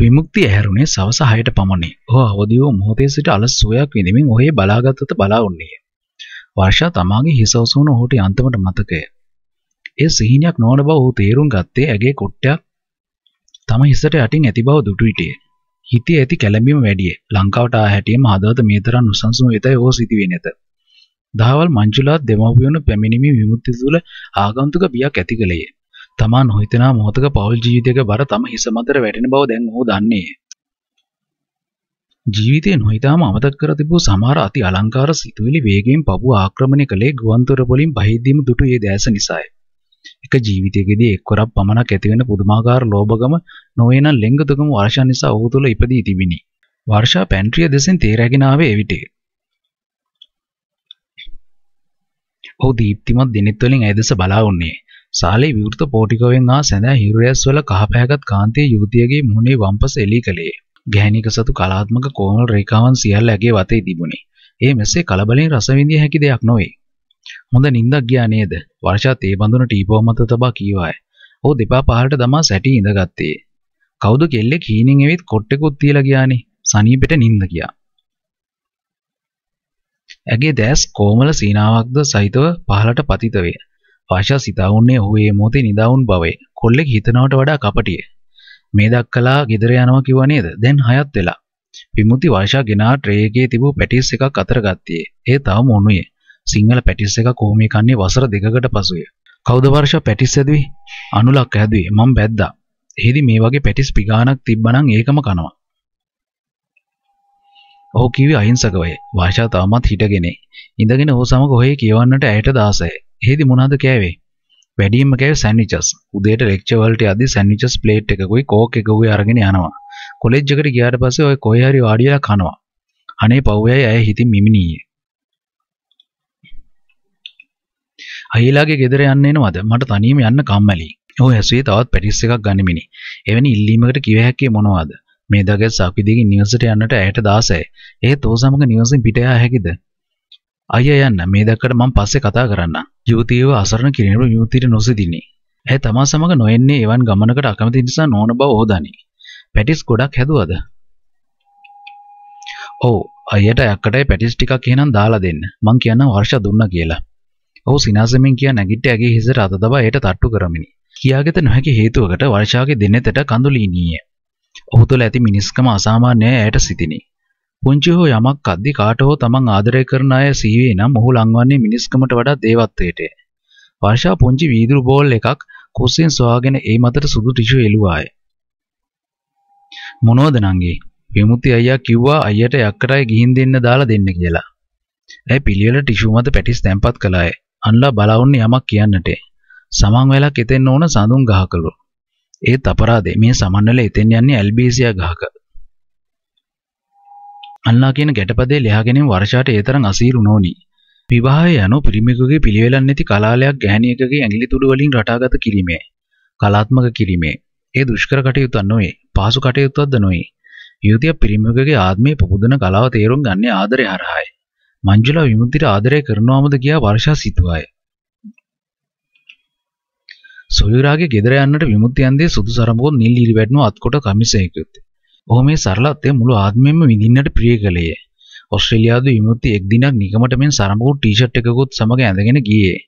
විමුක්තිය හැරුණේ සවස 6ට පමණි. ඔහු අවදි වූ මොහොතේ සිට අලස් සුවයක් විඳමින් ඔහේ බලාගත්වත බලා වුණේය. වර්ෂා තමාගේ හිස ඔසවන ඔහුට අන්තිමට මතකය. ඒ සිහිනයක් නොවන බව ඔහු තේරුම් ගත්තේ ඇගේ කොට්ටයක් තම හිසට යටින් ඇති බව දුටු විටේ. හිතේ ඇති කැළඹීම වැඩිය. ලංකාවට ආ හැටියෙම හදවත මේ තරම් උසන්සුම වෙතයි ඔහු සිටුවේ නැත. දහවල් මංජුලා දෙමව්පියන් පැමිණීමේ විමුක්තිය තුළ ආගන්තුක බියක් ඇති කළේය. තමන් නොහිතනා මොහොතක පවුල් ජීවිතයක බර තම හිස මතර වැටෙන බව දැන් ඔහු දන්නේ. ජීවිතේ නොහිතාම අමතක කර තිබූ සමහර අති අලංකාර සිතුවිලි වේගයෙන් පපුව ආක්‍රමණය කළේ ගුවන්තොට වලින් බහිද්දීම දුටු ඒ දැස නිසායි. එක ජීවිතයකදී එක්වරක් පමණක් ඇතිවෙන පුදුමාකාර ලෝභකම නොවේනම් ලෙංගතුකම වර්ෂා නිසා ඔහු තුළ ඉපදී තිබිනි. වර්ෂා පැන්ට්‍රිය දෙසෙන් තේරගෙන ආවේ එවිටේ. ඔහු දීප්තිමත් දිනෙත් වලින් ඇදස බලා වුණේ. සාලේ විවෘත පෝටිකෝවෙන් ආ සැඳෑ හිරුරැස් වල කහපෑගත් කාන්තේ යුවතියගේ මුහුණේ වම්පස එලි කළේ. ගැහැණික සතු කලාත්මක කෝමල රේඛාවන් සියල්ල ඇගේ වතේ තිබුණේ. ඒ මෙසේ කලබලෙන් රසවිඳිය හැකි දෙයක් නොවේ. හොඳ නිින්දක් ගියා නේද? වර්ෂාත් ඒ බඳුන ටීපෝ මත තබා කීවාය. "ඔව් දෙපා පහලට දමා සැටි ඉඳගත්තේ. කවුද කෙල්ලෙක් හීනෙන් එවිත් කොට්ටෙකුත් තියලා ගියානේ. සනීපෙට නිින්ද ගියා." ඇගේ දැස් කොමල සීනාවක්ද සහිතව පහලට පතිත වේ. ආශා සිතා වුණේ ඔහු ඒ මොහොතේ නිදාවුන් බවයි. කොල්ලෙක් හිතනවට වඩා කපටිය. මේ දක්කලා ගෙදර යනවා කිව්වා නේද? දැන් හයත් වෙලා. විමුති වාශා ගෙනා ට්‍රේ එකේ තිබූ පැටිස් එකක් අතර ගත්තේ. ඒ තවම උණුයේ. සිංහල පැටිස් එක කොහොම කන්නේ වසර දෙකකට පසුය. කවුද වර්ෂ පැටිස් ඇදුවේ? අනුලක් ඇදුවේ. මම බැද්දා. එහෙදි මේ වගේ පැටිස් පිගානක් තිබ්බනම් ඒකම කනවා. ඔහු කිව්වේ අහිංසකවය. වාශා තාමත් හිටගෙනේ. ඉඳගෙන ඔහු සමග ඔහේ කියවන්නට ඇයට දාසය. එහෙදි මොනවද කෑවේ? වැඩියෙන්ම කෑවේ සෑන්ඩ්විචස්. උදේට ලෙක්චර් වලට යද්දි සෑන්ඩ්විචස් ප්ලේට් එකකුයි කෝක් එකකුයි අරගෙන යනවා. කොලෙජ් එකට ගියාට පස්සේ ඔය කොහේ හරි වාඩිලා කනවා. අනේ පව්වයි ඇය හිතින් මිමිනීයේ. අයිලාගේ ගෙදර යන්න එනවද මට තනියම යන්න කම්මැලි. ඔහු ඇසුවේ තවත් පැටිස් එකක් ගනිමිනි. එවැනි ඉල්ලීමකට කිව හැක්කේ මොනවද? මේ දගස් අපිදීගේ නිවසට යන්නට ඇයට 16යි. එහෙත් ඔහු සමග නිවසින් පිට යා හැකිද? අයියා යන්න මේ දැක්කට මම පස්සේ කතා කරන්නම්. යුවතියව අසරණ කිරීම යුවතියට නොසිතිනි. ඇය තමා සමග නොඑන්නේ එවන් ගමනකට අකමැති නිසා නොවන බව ඕදානි. පැටිස් ගොඩක් හැදුවද? ඔව් අයියට යක්කටයි පැටිස් ටිකක් එහෙනම් දාලා දෙන්න. මං කියන්නම් වර්ෂ දුන්නා කියලා. ඔහු සිනාසෙමින් කියා නැගිට ඇගේ හිසට අත දබා එයට තට්ටු කරමිනි. කියාගත නොහැකි හේතුවකට වර්ෂාගේ දෙනෙතට කඳුලීනීය. ඔහු තුළ ඇති මිනිස්කම අසාමාන්‍යය ඇයට සිතිනි. පුංචි හෝ යමක් අද්දි කාට හෝ තමන් ආදරය කරන අය සීවේ නම් ඔහු ලංවන්නේ මිනිස්කමට වඩා දේවත්වයට. වර්ෂා පුංචි වීදුරු බෝල් එකක් කුස්සින් සොයාගෙන ඒ මතට සුදු ටිෂු එළුවාය. මොනවද නංගි? විමුක්ති අයියා කිව්වා අයියට යක්කටයි ගිහින් දෙන්න දාලා දෙන්න කියලා. ඇයි පිළිවෙල ටිෂු මත පැටිස් තැම්පත් කළාය. අන්ලා බලවන්නේ යමක් කියන්නට. සමන් වෙලක් එතෙන්න ඕන සඳුන් ගහකලු. ඒත් අපරාදේ මේ සමන්නල එතෙන් යන්නේ ඇල්බීසියා ගහක. අල්ලා කියන ගැටපදේ ලියාගෙනම වර්ෂාට ඒ තරම් අසීරු නොනි. විවාහය යනු පිරිමිකුගේ පිළිවෙලක් නැති කලාලයක් ගැහණියකගේ ඇඟිලි තුඩු වලින් රටාගත කිරීමේ කලාත්මක කිරීමේ ඒ දුෂ්කර කටයුත්තක් නොවේ. පහසු කටයුත්තක්ද නොවේ. යුවතිය පිරිමිකුගේ ආත්මය පුබුදන කලාව තේරුම් ගන්නේ ආදරය හරහායි. මංජුලා විමුක්තිට ආදරය කරනවාමද කියා වර්ෂා සිතුවාය. සොයුරාගේ ගෙදර යන්නට විමුක්තියන්දේ සුදු සරඹකෝ නිල් ඉරිවැටෙන අත්කොට කමිසයකුත්. ඔහු මේ සරලත්වය මුළු ආත්මයෙන්ම විඳින්නට ප්‍රිය කළේය. ඔස්ට්‍රේලියාදු විමුක්ති එක් දිනක් නිකමට මෙන් සරඹූ ටී-ෂර්ට් එකකුත් සමග ඇඳගෙන ගියේ.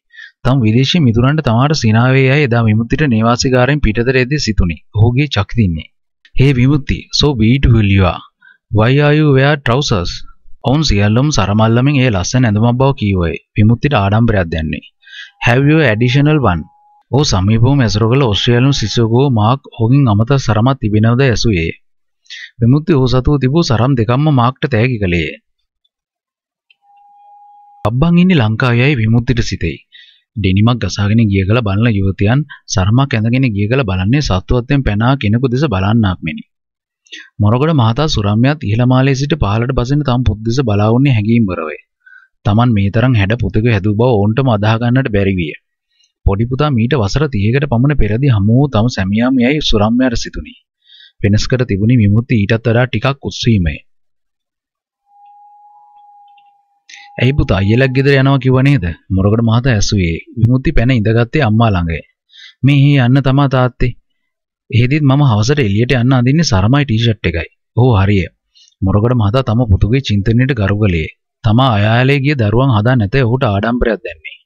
තම විදේශී මිතුරන්ට තමාට සිනාවේ යයි එදා විමුක්තිට නේවාසිකාරයෙන් පිටතට එද්දී සිතුණි. ඔහුගේ චකිතින්නේ. "හේ විමුක්ති, so beautiful you are. Why are you wear trousers?" ඔවුන් සියල්ලම සරමල්ලමින් ඒ ලස්සන ඇඳුමක් බව කීවොයි. විමුක්තිට ආඩම්බරයක් දැන්නේ. "Have you additional one?" ඔහු සමීපවම ඇසුරු කළ ඔස්ට්‍රේලියානු සිසුවෙකු මාක් ඔහුගෙන් අමතර සරමක් තිබෙනවද ඇසුවේ. විමුක්ති වූ සතුව තිබූ සරම් දෙකම්ම මාක්ට තෑගි කළේ. අබ්බන් ඉන්නේ ලංකාවයයි විමුක්තිට සිතෙයි. ඩෙනිමක් ගසාගෙන ගිය කල බලන යුවතියන් සරමක් ඇඳගෙන ගිය කල බලන්නේ සත්වත්වයෙන් පැනා කෙනෙකු දෙස බලන්නක් මෙනි. මොරගොඩ මහතා සුරම්යත් ඉහළමාලේ සිට පහළට බසින තම පුත් දෙස බලා වුණේ හැඟීම් බරවේ. Taman මේ තරම් හැඩ පුතක හැදූ බව ඕන්ටම අදාහ ගන්නට බැරි විය. පොඩි පුතා මීට වසර 30කට පමණ පෙරදී හමු වූ තම සැමියාම යයි සුරම්යාට සිතුණි. වෙනස් කර තිබුණේ විමුක්ති ඊටත් වඩා ටිකක් උස්සීමයි. ඇයි පුතා අයියලක් ගෙදර යනවා කිව්ව නේද? මොරගොඩ මහතා ඇසුවේ. විමුක්ති පැන ඉඳගත්තේ අම්මා ළඟ. මේ යන්න තමා තාත්තේ. එහෙදිත් මම හවසට එළියට යන්න අඳින්නේ සරමයි ටී-ෂර්ට් එකයි. ඔව් හරිය. මොරගොඩ මහතා තම පුතුගේ චින්තනයට ගරු කළේ. තමා අයාලේ ගිය දරුවන් හදා නැත ඔහුට ආඩම්බරයක් දැම්මේ.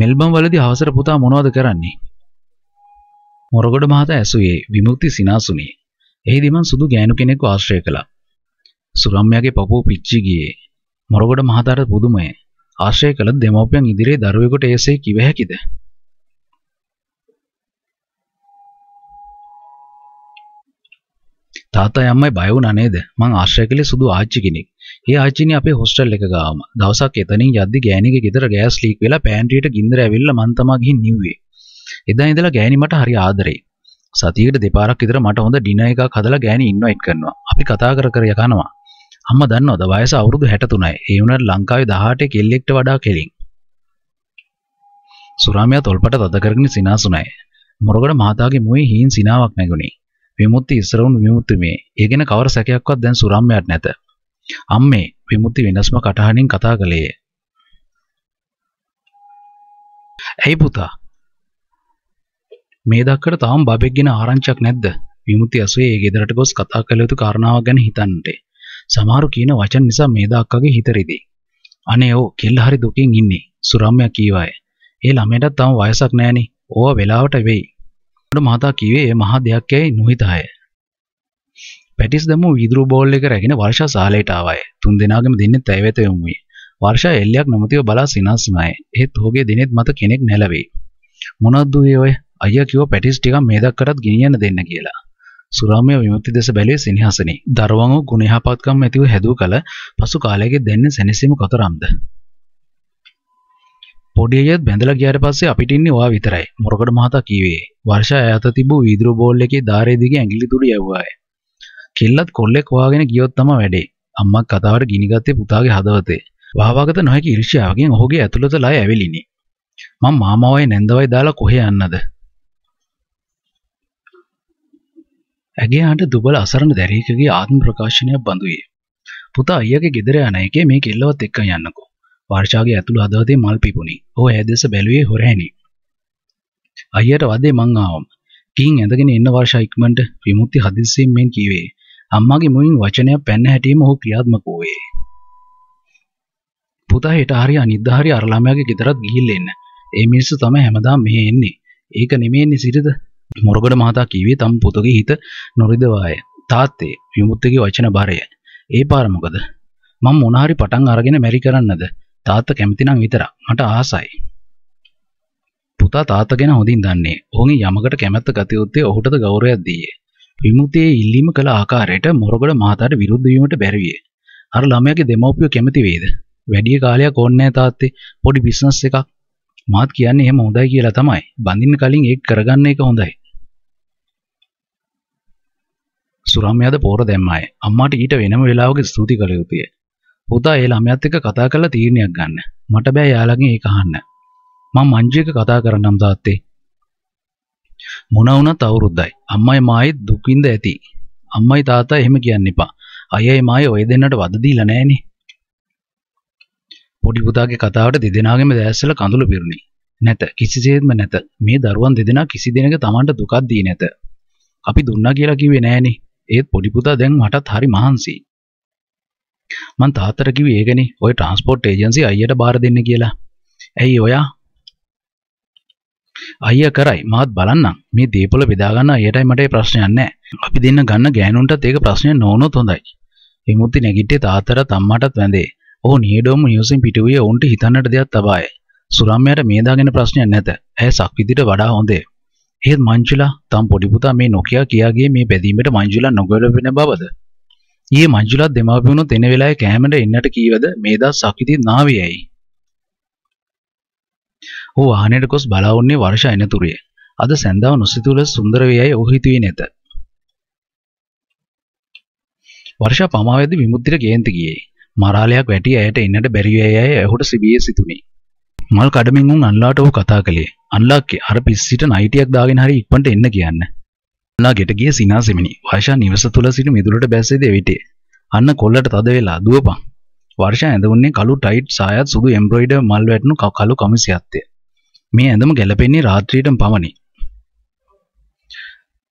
මෙල්බන් වලදී හවසට පුතා මොනවද කරන්නේ? මොරගොඩ මහතා ඇසුයේ විමුක්ති සිනාසුනේ. එහිදී මං සුදු ගෑනු කෙනෙක්ව ආශ්‍රය කළා. සුරම්යාගේ පපුව පිච්චි ගියේ. මොරගොඩ මහතාට පුදුමය. ආශ්‍රය කළ දෙමව්පියන් ඉදිරියේ දරුවෙකුට එසේ කිව හැකිද? තාත්තා අම්මයි බය වුණා නේද? මං ආශ්‍රය කළේ සුදු ආච්චි කෙනෙක්. ඒ ආච්චිනේ අපේ හොස්ටල් එක ගාවම. දවසක් එතනින් යද්දි ගෑණිගේ ගෙදර ගෑස් ලීක් වෙලා පෑන්ට්‍රියට ගින්දර ඇවිල්ලා මං තමා ගිහින් නිව්වේ. එදා ඉඳලා ගෑණි මට හරි ආදරේ. සතියකට දෙපාරක් විතර මට හොඳ ඩිනර් එකක් හදලා ගෑණි ඉන්වයිට් කරනවා. අපි කතා කර කර යකනවා. අම්මා දන්නවද වයස අවුරුදු 63යි. ඒ වුණාට ලංකාවේ 18 කෙල්ලෙක්ට වඩා කෙලින්. සුරාමියා තොල්පට තද කරගෙන සිනාසුණයි. මොරගොඩ මහතාගේ මුවේ හීන් සිනාවක් නැගුණේ. විමුක්ති ඉස්සර වුණු විමුක්ති මේ. ඒ ගැන කවර සැකයක්වත් දැන් සුරාමියාට නැත. අම්මේ විමුක්ති වෙනස්ම කටහඬින් කතා කළේය. ඇයි පුතා මේ දක්කට තාම බබෙක් ගැන ආරංචියක් නැද්ද? විමුක්ති අසුවේ ඒ ගෙදරට ගොස් කතා කළ යුතු කාරණාවක් ගැන හිතන්නට. සමහරු කියන වචන නිසා මේ දක්කගේ හිත රිදී. අනේ ඔව් කෙල්ල හරි දුකින් ඉන්නේ. සුරම්‍යා කීවාය. ඒ ළමයටත් තාම වයසක් නැහනේ. ඕවා වෙලාවට වෙයි. උඩ මහතා කීවේ මේ මහා දෙයක් යයි නොහිතාය. පැටිස් දැමුව වීදුරු බෝල් එක රැගෙන වර්ෂා ශාලයට ආවාය. තුන් දෙනාගම දෙන්නෙත් ඇය වෙත යොමු වී. වර්ෂා එල්ලයක් නොමැතිව බලා සිනාස්නාය. එහෙත් ඔහුගේ දිනෙත් මත කෙනෙක් නැළවේ. මොනවද දුවේ ඔය? අයියා කිව්වා පැටිස් ටිකක් මේ දක්කටත් ගෙනියන්න දෙන්න කියලා. සුරාමිය විමුක්ති දෙස බැලුවේ සෙනෙහසෙනි. දරවංගු ගුණ යහපත්කම් ඇතිව හැදූ කල පසු කාලයක දෙන්නේ සෙනෙසීම කතරම්ද? පොඩි අයත් බැඳලා ගියාට පස්සේ අපිට ඉන්නේ ඔයා විතරයි. මොරකඩ මහතා කීවේ. වර්ෂා ඈත තිබූ වීදුරු බෝල් එකේ ධාරයේ දිගේ ඇඟිලි තුඩු යවුවාය. කෙල්ලත් කොල්ලෙක් හොයාගෙන ගියොත් තමයි වැඩේ. අම්මා කතාවට ගිනිගත්තේ පුතාගේ හදවතේ. වහවගත නොහැකි ඉර්ෂ්‍යාවකින් ඔහුගේ ඇතුළත ලය ඇවිලිනි. මම මාමාවයි නැන්දවයි දාලා කොහෙ යන්නද? ඇගේ හඬ දුබල අසරණ දැරීකගේ ආත්ම ප්‍රකාශනයක් බඳුයේ. පුතා අයියාගේ ගෙදර යන එකේ මේ කෙල්ලවත් එක්ක යන්නකෝ. වර්ෂාගේ ඇතුළු හදවතේ මල් පිපුණි. ඔහු ඈ දෙස බැලුවේ හොරහැණි. අයියට වදේ මං ආවම. කින් ඇඳගෙන ඉන්න වර්ෂා ඉක්මනට විමුක්ති හදිස්සියෙන් මෙන් කීවේ. අම්මාගේ මුවින් වචනයක් පැන්න හැටියෙම ඔහු ක්‍රියාත්මක වූයේ. පුතා හෙට හරි අනිද්දා හරි අර ළමයාගේ ගෙදරත් ගිහිල්ලා එන්න. ඒ මිනිස්සු තමයි හැමදාම මෙහෙ එන්නේ. ඒක නෙමෙයිනේ සිරිත මොරගඩ මහතා කීවේ තම පුතගේ හිත නොරිදවාය. තාත්තේ විමුක්තිගේ වචන බරය. ඒ පාර මොකද? මම මොන හරි පටන් අරගෙන මැරි කරන්නද? තාත්තා කැමති නම් විතරක්. මට ආසයි. පුතා තාත්තා ගැන හොඳින් දන්නේ. ඔහුගේ යමකට කැමැත්ත ගත යුත්තේ ඔහුටද ගෞරවයක් දීයේ. විමුක්තියේ ඉල්ලීම කළ ආකාරයට මොරගඩ මහතාට විරුද්ධ වීමට බැරිවිය. අර ළමයාගේ දෙමව්පියෝ කැමති වේද? වැඩි කාලයක් ඕනේ නැහැ තාත්තේ. පොඩි බිස්නස් එකක්. මාත් කියන්නේ එහෙම හොඳයි කියලා තමයි. බඳින්න කලින් ඒක කරගන්න එක හොඳයි. සුරම්යාද පෝර දැම්මාය. අම්මාට ඊට වෙනම වෙලාවක ස්තුති කළ යුතුය. පුතා ඒ ළමයාත් එක්ක කතා කරලා තීරණයක් ගන්න. මට බෑ යාළගෙන් ඒක අහන්න. මම මංජු එක කතා කරන්නම් තාත්තේ. මොන වුණත් අවුරුද්දයි. අම්මයි මායිත් දුකින්ද ඇති. අම්මයි තාත්තා එහෙම කියන්න එපා. අයියයි මායි ඔය දෙන්නට වද දීලා නෑනේ. පොඩි පුතාගේ කතාවට දෙදෙනාගේම දැස්සල කඳුළු පිරුණි. නැත කිසිසේත්ම නැත මේ දරුවන් දෙදෙනා කිසි දිනක Tamanට දුකක් දී නැත. අපි දුන්නා කියලා කිව්වේ නෑනේ. ඒත් පොඩි පුතා දැන් මටත් හරි මහන්සි. මං තාත්තට කිව්වේ ඒකනේ ඔය ට්‍රාන්ස්පෝර්ට් ඒජන්සි අයියට බාර දෙන්න කියලා. ඇයි ඔයා? අයියා කරයි මාත් බලන්නම් මේ දීපොල බෙදා ගන්න අයියටයි මට ඒ ප්‍රශ්නයක් නැහැ. අපි දෙන්න ගන්න ගෑනුන්ටත් ඒක ප්‍රශ්නයක් නොවුනොත් හොඳයි. ඒ මුත්‍ති නැගිටියේ තාත්තට අම්මටත් වැඳේ. ඔහු නිහඬවම නිවසින් පිටුවේ ඔවුන්ට හිතන්නට දෙයක් තබායි. සුරම්යාට මේ දාගෙන ප්‍රශ්නයක් නැත. ඇය සක්විතිට වඩා හොඳේ. එහෙත් මංජුලා තම පොඩි පුතා මේ නොකිය කියාගේ මේ බැඳීමට මංජුලා නොගැලපෙන බවද? ඊයේ මංජුලා දෙමාපියනොත් එන වෙලාවේ කැමරට එන්නට කීවද මේ දා සක්විතිත් නාවියයි. ඔහු වාහනයට ගොස් බලා වුණේ වර්ෂ එනතුරුයේ. අද සැන්දාව නොසිතුල සුන්දර වේයයි ඔහු හිතුවේ නැත. වර්ෂා පමාවේදී විමුක්තිට ගේන්ති ගියේ. මරාලයක් වැටි ඇයට එන්නට බැරි යෑයි ඇහුට සිවියේ සිතුනේ. මල් කඩමින් උන් අන්ලාට ඔහු කතා කළේ. අන්ලාක්ගේ අර පිස්සිට නයිටියක් දාගෙන හරි ඉක්මනට එන්න කියන්න. අන්ලා ගෙට ගිය සිනාසෙමිනි. වර්ෂා නිවස තුල සිට මිදුලට බැස්සෙද එවිටේ. අන්න කොල්ලට තද වෙලා දුවපන්. වර්ෂා ඇඳුන්නේ කළු ටයිට් සායත් සුදු එම්බ්‍රොයිඩර් මල් වැටුණු කළු කමිසයත්ය. මේ ඇඳම ගැලපෙන්නේ රාත්‍රියටම පමණි.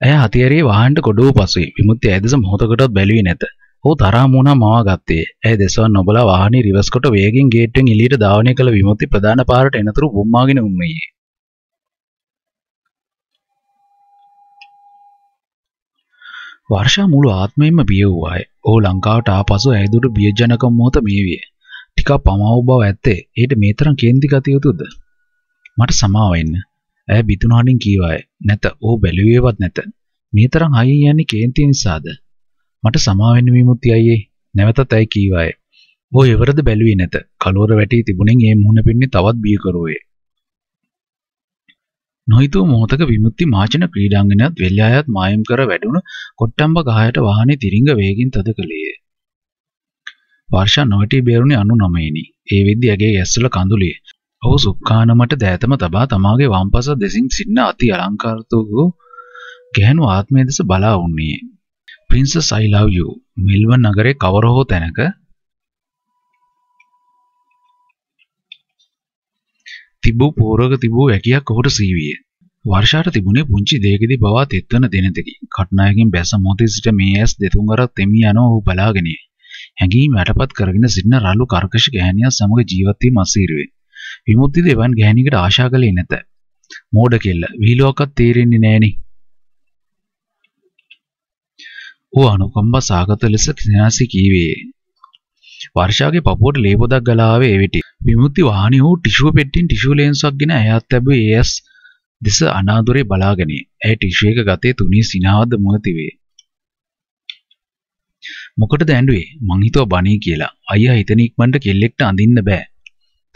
ඇය හතියරේ වාහනට ගොඩ වූ පසුයි විමුක්තිය ඇදෙස මොහොතකටවත් බැලුවේ නැත. ඔහු තරහා මුණා මවා ගත්තේ. ඇය දෙසවන් නොබලා වාහනේ රිවර්ස් කොට වේගෙන් ගේට්ටුවෙන් එළියට ධාවනය කළ විමුක්ති ප්‍රධාන පාරට එනතුරු බුම්මාගෙන උන්නේය. වර්ෂා මුළු ආත්මයෙන්ම බිය වූවාය. ඔහු ලංකාවට ආපසු ඇයදුට බියජනක මොහොත මේ විය. ටිකක් පමාව බව ඇත්තේ. ඊට මේ තරම් කේන්ති ගත යුතුද? මට සමාව වෙන්න. ඇය බිතුනාණින් කීවාය. නැත. ඔහු බැලුවේවත් නැත. මේ තරම් අයින් යන්නේ කේන්ති නිසාද? මට සමාවෙන්න විමුක්ති අයියේ නැවතත් ඇයි කීවාය. ඔහු එවරද බැලුවේ නැත. කලවර වැටි තිබුණෙන් ඒ මුහුණ පෙන්නේ තවත් බියකරුවේ. නොහිතූ මොහොතක විමුක්ති මාචන ක්‍රීඩාංගණයත් වෙල්යායත් මායම් කර වැඩුණු කොට්ටම්බ ගහයට වාහනේ තිරිංග වේගින් තද කළේය. වර්ෂ නොවැටි බේරුණේ 99නි. ඒ විද්දි ඇගේ ඇස්වල කඳුලිය. ඔහු සුක්කානමට දෑතම තබා තමාගේ වම්පස දෙසින් සින්න අති අලංකාරතු වූ ගැහණු ආත්මය දෙස බලා වුණේ. Princess I love you Melbourne නගරේ කවර හෝ තැනක තිබූ පෝරක තිබූ වැකියක් ඔහුට සීවිය. වර්ෂාට තිබුණේ පුංචි දෙයකදී බවත් එත්වන දෙනතකි. කට්නායකින් බැස මොහොතේ සිට මේ ඇස් දෙතුන් කරක් තෙමී යන ඔහු බලාගෙනයි. හැඟීම් යටපත් කරගෙන සිටින රළු කර්කශ ගැහැණියක් සමග ජීවත් වීම අසීරුවේ. විමුක්තිද එවන් ගැහැණියකට ආශා කළේ නැත. මෝඩ කෙල්ල විහිළුවක්වත් තේරෙන්නේ නැහෙනේ. ඌ අනුකම්ප සාගත ලෙස සෙනසි කීවේ. වර්ෂාගේ පපුවට ලේ පොදක් ගලා ආවේ ඒ විටි. විමුක්ති වාහනේ ඌ ටිෂුව petටින් ටිෂුව ලේන්සක් ගෙන ඇයත් තැබුවේ ඒස් දෙස අනාදරේ බලාගෙන. ඇය ටිෂුව එක ගතේ තුනී සිනාවද මොහතිවේ. මොකටද ඇඬුවේ? මං හිතුවා බණී කියලා. අයියා හිතෙන ඉක්මනට කෙල්ලෙක්ට අඳින්න බෑ.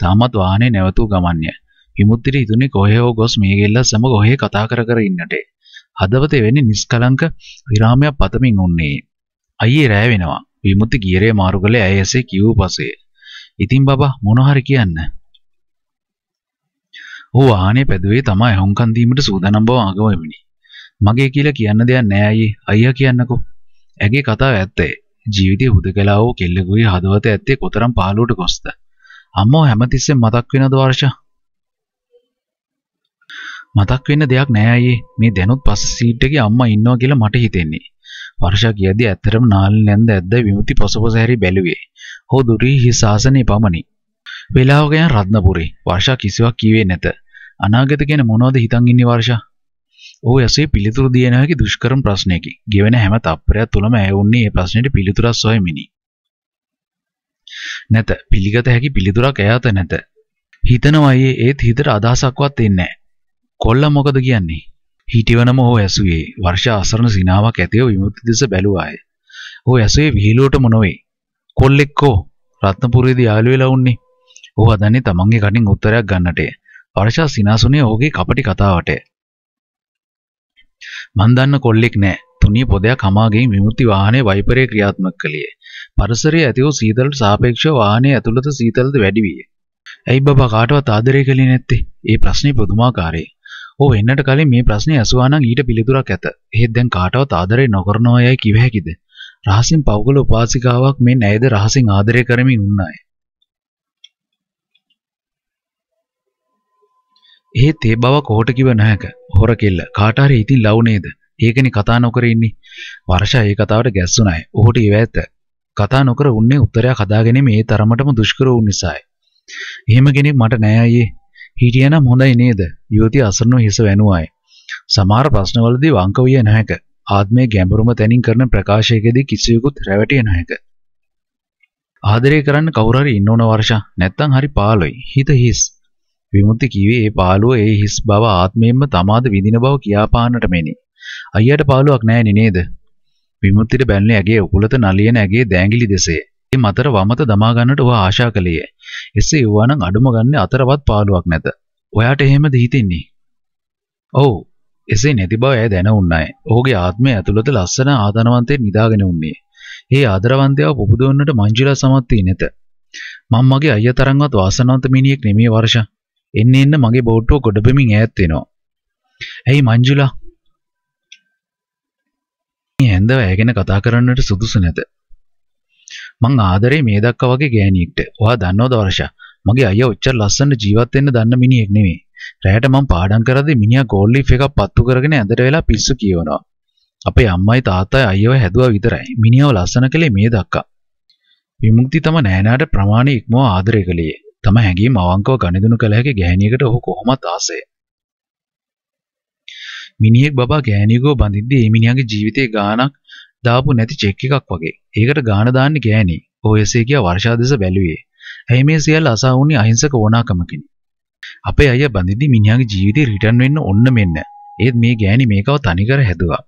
තාමත් වාහනේ නැවතු ගමන්ය. විමුක්තිට හිතුනේ කොහේ හෝ ගොස් මේ කෙල්ල සමග ඔහේ කතා කර කර ඉන්නට. හදවතේ වෙන්නේ නිෂ්කලංක විරාමයක් පතමින් උන්නේ. අයියේ රෑ වෙනවා. විමුති ගියරේ මාරු කළේ ඇය එසේ කිව්ව පසේ. ඉතින් බබා මොන හරි කියන්න. ඔහු ආහනේ පැදුවේ තමා ඇහුම්කන් දීමට සූදානම් බව අගවමිනි. මගේ කියලා කියන්න දෙයක් නෑ අයියේ. අයියා කියන්නකෝ. ඇගේ කතාව ඇත්තේ. ජීවිතයේ හුදකලා වූ කෙල්ලෙකුගේ හදවත ඇත්තේ කොතරම් පහළුවට ගොස්ද. අම්මෝ හැමතිස්සෙම මතක් වෙනද වර්ෂා මතක් වෙන්න දෙයක් නෑ අයියේ. මේ දැනුත් පස්ස සීට් එකේ අම්මා ඉන්නවා කියලා මට හිතෙන්නේ. වර්ෂා කියද්දී ඇත්තටම නාලි නැන්ද ඇද්ද විමුති පසුපස හැරි බැලුවේ. හෝ දුරී හිස ආසනේ පමණි. වේලාව ගයන් රත්නපුරේ. වර්ෂා කිසිවක් කීවේ නැත. අනාගත ගැන මොනවද හිතන් ඉන්නේ වර්ෂා? ඔහු ඇසේ පිළිතුරු දිය නොහැකි දුෂ්කරම් ප්‍රශ්නයකි. ගෙවෙන හැම තප්පරයක් තුළම ඇය උන්නේ මේ ප්‍රශ්නෙට පිළිතුරක් සොයමිනි. නැත. පිළිගත හැකි පිළිතුරක් ඇය අත නැත. හිතනවායේ ඒත් හිතට අදහසක්වත් එන්නේ නැහැ. කොල්ලා මොකද කියන්නේ? හිටිවනම ඔහු ඇසුවේ වර්ෂා අසරණ සිනාවක් ඇතිව විමුක්ති දෙස බැලුවාය. ඔහු ඇසුවේ විහිළුවටම නොවේ. කොල්ලෙක්කෝ රත්නපුරයේදී යාළු වෙලා උන්නේ. ඔහු හදන්නේ තමන්ගේ කටින් උත්තරයක් ගන්නට. වර්ෂා සිනාසුනේ ඔහුගේ කපටි කතාවට. මන් දන්න කොල්ලෙක් නෑ. තුනී පොදයක් හමාගෙන් විමුක්ති වාහනේ වයිපරේ ක්‍රියාත්මක කළේ. පරිසරයේ ඇති වූ සීතලට සාපේක්ෂව වාහනේ ඇතුළත සීතලද වැඩි විය. ඇයි බබා කාටවත් ආදරය කළේ නැත්තේ? ඒ ප්‍රශ්නේ පුදුමාකාරයි. හෝ එන්නට කලින් මේ ප්‍රශ්නේ ඇසුවා නම් ඊට පිළිතුරක් ඇත. එහෙත් දැන් කාටවත් ආදරේ නොකරනවා යයි කිව හැකිද? රහසින් පවුගල උපාසිකාවක් මෙන් ඇයද රහසින් ආදරය කරමින් උන්නාය. එහෙත් ඒ බව කොහොට කිව නැහැක. හොර කෙල්ල කාට හරි ඉතින් ලව් නේද? ඒකනේ කතා නොකර ඉන්නේ. වර්ෂා ඒ කතාවට ගැස්සුණාය. ඔහුට ඒව ඇත. කතා නොකර උන්නේ උත්තරයක් හදාගෙන මේ තරමටම දුෂ්කර වූ නිසායි. එහෙම කෙනෙක් මට නෑ අයියේ. හිටියනම් හොඳයි නේද? යුවතිය අසරණව හිස වැනුවාය. සමහර ප්‍රශ්නවලදී වංක විය නොහැක. ආත්මයේ ගැඹුරුම තැනින් කරන ප්‍රකාශයකදී කිසිවෙකුත් රැවටිය නොහැක. ආදරය කරන්න කවුරු හරි ඉන්නවන වර්ෂා නැත්තම් හරි පාළුයි. හිත හිස්. විමුක්ති කිව්වේ ඒ පාළුව ඒ හිස් බව ආත්මයෙන්ම තමාද විඳින බව කියාපාන්නට මෙනි. අයියට පාළුවක් නැහැ නේද? විමුක්තිට බැන්නේ ඇගේ උකුලත නලියන ඇගේ දෑඟිලි දෙසේ. ඒ මතර වමත දමා ගන්නට ඔබ ආශා කළේය. එසේ වුණනම් අඩුම ගන්න අතරවත් පාළුවක් නැත. ඔයාට එහෙමද හිතෙන්නේ? ඔව්. එසේ නැති බව ඇය දැනුණාය. ඔහුගේ ආත්මය ඇතුළත ලස්සන ආදරවන්තයෙක් නිදාගෙන උන්නේ. ඒ ආදරවන්තයාව පුබුදවන්නට මංජුලා සමත් වී නැත. මම මගේ අයියා තරම්වත් වාසනාවන්ත මිනිහෙක් නෙමෙයි වර්ෂා. එන්න එන්න මගේ බෝට්ටුව ගොඩබෙමින් ඈත් වෙනවා. ඇයි මංජුලා? මේ ඇඳව ඇගෙන කතා කරන්නට සුදුසු නැත. මං ආදරේ මේ දක්වා වගේ ගෑණියෙක්ට. ඔයා දන්නවද වර්ෂා? මගේ අයියා ඔච්චර ලස්සන ජීවත් වෙන්න දන්න මිනිහෙක් නෙමෙයි. රැයට මං පාඩම් කරද්දී මිනිහා ගෝල් ලීෆ් එකක් පත්තු කරගෙන ඇඳට වෙලා පිස්සු කියවනවා. අපේ අම්මයි තාත්තයි අයියව හැදුවා විතරයි. මිනිහව ලස්සන කළේ මේ දක්වා. විමුක්ති තම නෑනාට ප්‍රමාණි ඉක්මව ආදරය කළේ. තම හැඟීම් අවංකව ගනිදුණු කළ හැකි ගෑණියකට ඔහු කොහොමත් ආසය. මිනිහෙක් බබා ගෑණියකව බඳිද්දී ඒ මිනිහාගේ ජීවිතේ ගාණක් දාපු නැති චෙක් එකක් වගේ. ඒකට ගාන දාන්නේ ගෑණි. ඔයසේ කියා වර්ෂා දෙස බැලුවේ. ඇයි මේ සියල්ල අසා වුණේ අහිංසක ඕනාකමකින්. අපේ අයියා බඳින්දි මිනිහාගේ ජීවිතේ රිටර්න් වෙන්න ඔන්න මෙන්න. ඒත් මේ ගෑණි මේකව තනි කර හැදුවා.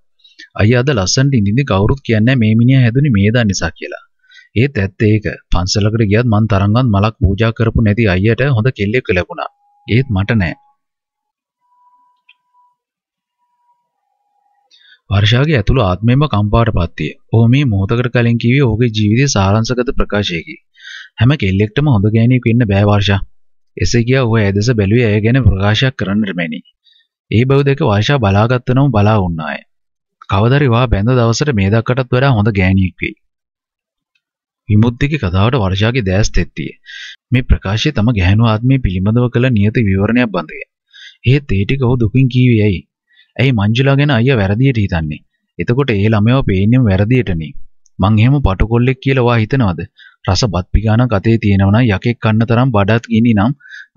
අයියා අද ලස්සනට ඉඳින්දි කවුරුත් කියන්නේ මේ මිනිහා හැදුනේ මේ දා නිසා කියලා. ඒත් ඇත්ත ඒක පන්සලකට ගියත් මං තරංගවත් මලක් පූජා කරපු නැති අයියට හොඳ කෙල්ලෙක් ලැබුණා. ඒත් මට නෑ. වර්ෂාගේ ඇතුළු ආත්මයම කම්පාට පත්තිය. ඔහු මේ මොහොතකට කලින් කිව්වේ ඔහුගේ ජීවිතයේ සාරාංශගත ප්‍රකාශයකි. හැම කෙල්ලෙක්ටම හොඳ ගෑණියෙක් වෙන්න බෑ වර්ෂා. එසේ කියා ඔහු ඇය දෙස බැලුවේ ඇය ගැන ප්‍රකාශයක් කරන්නට මැනි. ඒ බව දැක වර්ෂා බලාගත්ත නම් බලා වුණාය. කවදරි වා බැඳ දවසට මේ දක්කටත් වඩා හොඳ ගෑණියෙක් වෙයි. විමුක්තිගේ කතාවට වර්ෂාගේ දැස් තෙත්තිය. මේ ප්‍රකාශය තම ගැහැණු ආත්මය පිළිබඳව කළ නියත විවරණයක් බඳය. එහෙත් ඒ ටික ඔහු දුකින් කීවේ ඇයි? ඇයි මංජුලා ගැන අයියා වැරදියට හිතන්නේ? එතකොට ඒ ළමයාව පේන්නේම වැරදියටනේ. මං එහෙම පටකොල්ලෙක් කියලා වා හිතනවද? රස බත් පිගානක් අතේ තියෙනවනම් යකෙක් කන්න තරම් බඩත් ගිනි නම්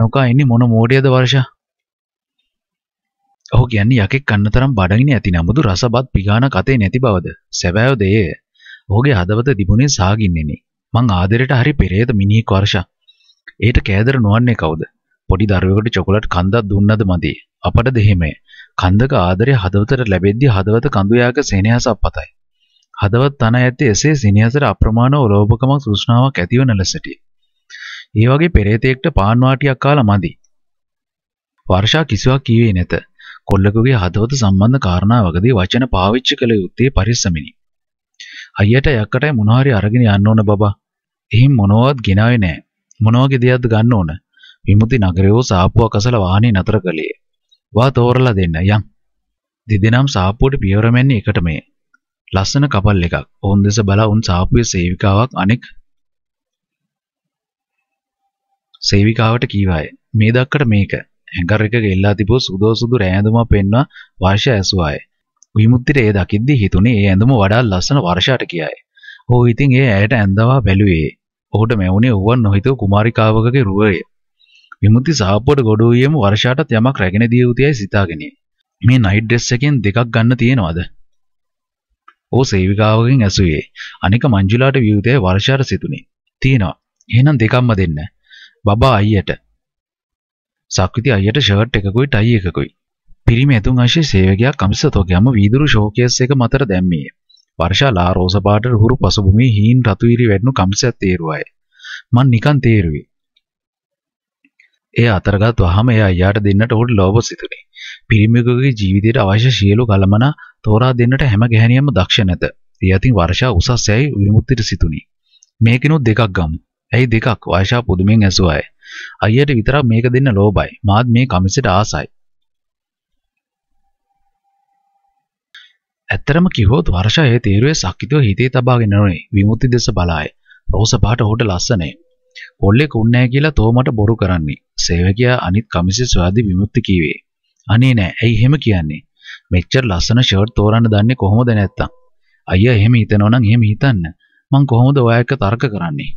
නොකා ඉන්නේ මොන මෝඩයද වර්ෂා? ඔහු කියන්නේ යකෙක් කන්න තරම් බඩගිනි ඇති නමුදු රසබත් පිගානක් අතේ නැති බවද? සැබෑව දෙය. ඔහුගේ හදවත තිබුණේ සාගින්නනේ. මං ආදරයට හරි පෙරේත මිනිහෙක් වර්ෂා. ඒට කෑදර නොවන්නේ කවුද? පොඩි දරුවෙකුට චොකලට් කන්දක් දුන්නද මදි. අපට දෙහිමේ. කන්දක ආදරය හදවතට ලැබෙද්දී හදවත කඳුයාක සෙනෙහස අපතයි. හදවත් තන ඇත්තේ එසේ සෙනෙහසට අප්‍රමාණ ලෝභකමක් තෘෂ්ණාවක් ඇතිවන ලෙසටි. ඒ වගේ පෙරේතෙක්ට පාන් වාටියක් කාලා මදි. වර්ෂා කිසිවක් කීවේ නැත. කොල්ලකගේ හදවත සම්බන්ධ කාරණාවකදී වචන පාවිච්චි කළ යුත්තේ පරිස්සමිනි. අයියට යක්කටයි මොනවාරි අරගෙන යන්න ඕන බබා. එහෙන් මොනවත් ගෙනාවේ නැහැ. මොන වගේ දෙයක්ද ගන්න ඕන? විමුති නගරයෝ සාප්පුවක් අසලා වාහනේ නතර කළේ. වා තෝරලා දෙන්න යන්. දෙදෙනාම සාප්පුවට පියවර මෙන්නේ එකටමය. ලස්සන කපල් එකක්. ඔවුන් දෙස බලා උන් සාප්පුවේ සේවිකාවක් අනෙක් සේවිකාවට කීවාය. මේ දක්කට මේක. හැඟර් එක ගෙල්ලා තිබූ සුදෝසුදු රෑඳුමක් පෙන්වා වර්ෂ ඇසුවාය. විමුක්තිට ඒ දකිද්දි හිතුනේ ඒ ඇඳුම වඩා ලස්සන වර්ෂාට කියයි. ඔහු ඉතින් ඒ ඇයට ඇඳවා බැලුවේ. ඔහුට මැවුනේ වුවන් නොහිතව කුමාරිකාවකගේ රුවය. විමුති සාප්පුවට ගොඩ වූයේම වර්ෂාටත් යමක් රැගෙන දිය යුතුයයි සිතාගෙනි. මේ නයිට් ඩ්‍රෙස් එකෙන් දෙකක් ගන්න තියෙනවද? ඕ සේවිකාවගෙන් ඇසුවේ. අනික මංජුලාට වියුතේ වර්ෂාට සිතුනේ. තියෙනවා. එහෙනම් දෙකක්ම දෙන්න. බබා අයියට. සක්විති අයියට ෂර්ට් එකකුයි ටයි එකකුයි. පිරිමි ඇතුන් අශේ සේවකයා කමිසතෝගයම වීදුරු ෂෝකේස් එක මතර දැම්මියේ. වර්ෂාලා රෝස පාට රුහුරු පසුබිමේ හීන් රතු ඉරි වැඩුණු කමිසත් තේරුවාය. මං නිකන් තේරුවේ. එය අතරගත් වහම එය අයියාට දෙන්නට ඔහුට ලෝභ සිතුනි. පිරිමියෙකුගේ ජීවිතයට අවශ්‍ය සියලු කලමනා තෝරා දෙන්නට හැම ගැහණියම දක්ෂ නැත. ඒ අතින් වර්ෂා උසස් යයි විමුක්තියට සිතුනි. මේකිනුත් දෙකක් ගමු. ඇයි දෙකක්? වර්ෂා පුදුමෙන් ඇසුවාය. අයියට විතරක් මේක දෙන්න ලෝභයි. මාත් මේ කමිසෙට ආසයි. ඇත්තරම කිව්වොත් වර්ෂා ඒ තීරුවේ සක්කිතව හිතේ තබාගෙන නොනේ විමුක්ති දෙස බලාය. රෝස පාට ඔහුට ලස්සනේ. කොල්ලෙක් උන්නේ කියලා තෝමට බොරු කරන්නේ. සේවකයා අනිත් කමිසෙ සොයාදී විමුක්ති කීවේ. අනේ නෑ. ඇයි එහෙම කියන්නේ? මෙච්චර ලස්සන ෂර්ට් තෝරන්න දන්නේ කොහොමද නැත්තම්? අයියා එහෙම හිතනවා නම් එහෙම හිතන්න. මං කොහොමද ඔයා එක්ක තර්ක කරන්නේ?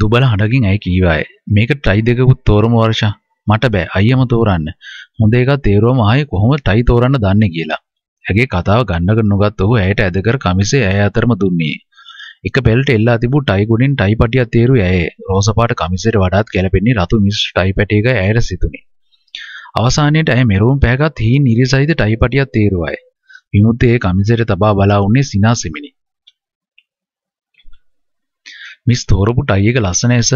දුබල හඬකින් ඇයි කීවාය. මේක ට්‍රයි දෙකකුත් තෝරමු වර්ෂා. මට බෑ. අයියම තෝරන්න. හොඳ එකක් තේරුවම ආයේ කොහොමද ට්‍රයි තෝරන්න දන්නේ කියලා. ඇගේ කතාව ගන්නක නොගත් ඔහු ඇයට ඇදකර කමිසෙ ඇය අතරම දුන්නේ. එක පෙල්ට එල්ලා තිබූ ටයි ගුණින් ටයි පටියක් තේරුයි ඇය රෝසපාට කමිසෙට වඩාත් ගැලපෙන්නේ රතු මිශ්‍ර ටයි පැටි එක ඇයට සිතුනි. අවසානයේට ඇය මෙරුම් පෑගත් හීන් ඉරි සහිත ටයි පටියක් තේරුවයි. විමුක්ති ඒ කමිසෙට තබා බලා උන්නේ සිනාසෙමිනි. මිස් තෝරපු ටයි එක ලස්සන ඇස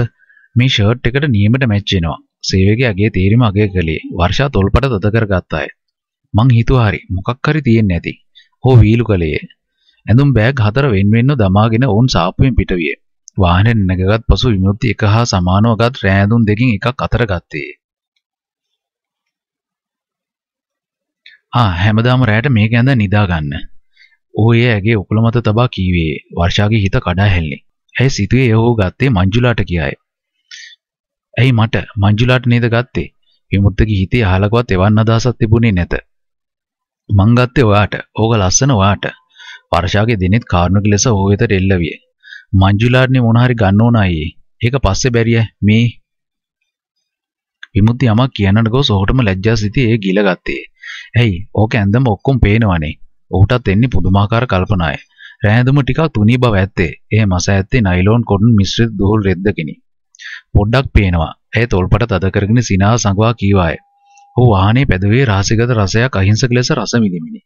මේ ෂර්ට් එකට නියමට මැච් වෙනවා. සේවකගේ අගේ තීරීම අගය කළේ වර්ෂා තොල්පට තද කරගත්තාය. මං හිතුවා හරි මොකක් හරි තියෙන්නේ නැති. හෝ වීලු කළේ. ඇඳුම් බෑග් හතර වෙන්වෙන්ව දමාගෙන ඔවුන් සාප්පුවෙන් පිටවිය. වාහනයෙන් නැගගත් පසු විමුක්ති එක හා සමානව ගත් රෑඳුම් දෙකින් එකක් අතර ගත්තේ. ආ හැමදාම රැයට මේක ඇඳ නිදා ගන්න. ඔහු එය ඇගේ උකුල මත තබා කීවේ. වර්ෂාගේ හිත කඩා හැල්ලේ. ඇයි සිතුවේ එය ඔහු ගත්තේ මංජුලාට කියයි. ඇයි මට මංජුලාට නේද ගත්තේ? විමුක්තගේ හිතේ අහලකවත් එවන් අදහසක් තිබුණේ නැත. මං ගත්තේ ඔයාට. ඕක ලස්සන ඔයාට. පර්ෂාගේ දිනෙත් කාරුණික ලෙස ඔහු වෙතට එල්ල විය. මංජුලාටනේ මොන හරි ගන්න ඕන අයියේ. ඒක පස්සේ බැරිය මේ විමුක්ති යමක් කියන්නට ගොස් ඔහුටම ලැජ්ජා සිටි ඒ ගිල ගත්තේ. ඇයි? ඕක ඇඳම ඔක්කොම පේනවනේ. ඔහුටත් එන්නේ පුදුමාකාර කල්පනාය. රෑඳුම ටිකක් තුනී බව ඇත්තේ. ඒ මස ඇත්තේ නයිලෝන් කොටන් මිශ්‍රිත දුහුල් රෙද්දකිනි. පොඩ්ඩක් පේනවා. ඇය තොල්පට තද කරගෙන සිනාව සංගවා කීවාය. ඔහු වාහනේ පැදුවේ රහසිගත රසයක් අහිංසක ලෙස රස විඳිමිනි.